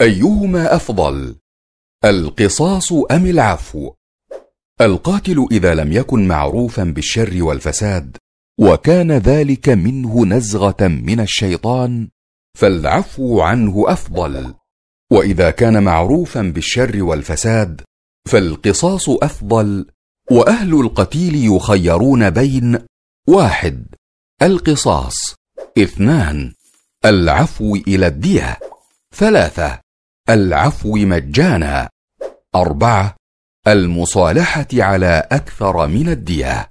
أيهما أفضل؟ القصاص أم العفو؟ القاتل إذا لم يكن معروفا بالشر والفساد، وكان ذلك منه نزغة من الشيطان، فالعفو عنه أفضل، وإذا كان معروفا بالشر والفساد، فالقصاص أفضل، وأهل القتيل يخيرون بين واحد القصاص اثنان العفو إلى الدية ثلاثة العفو مجانا أربعة المصالحة على أكثر من الدية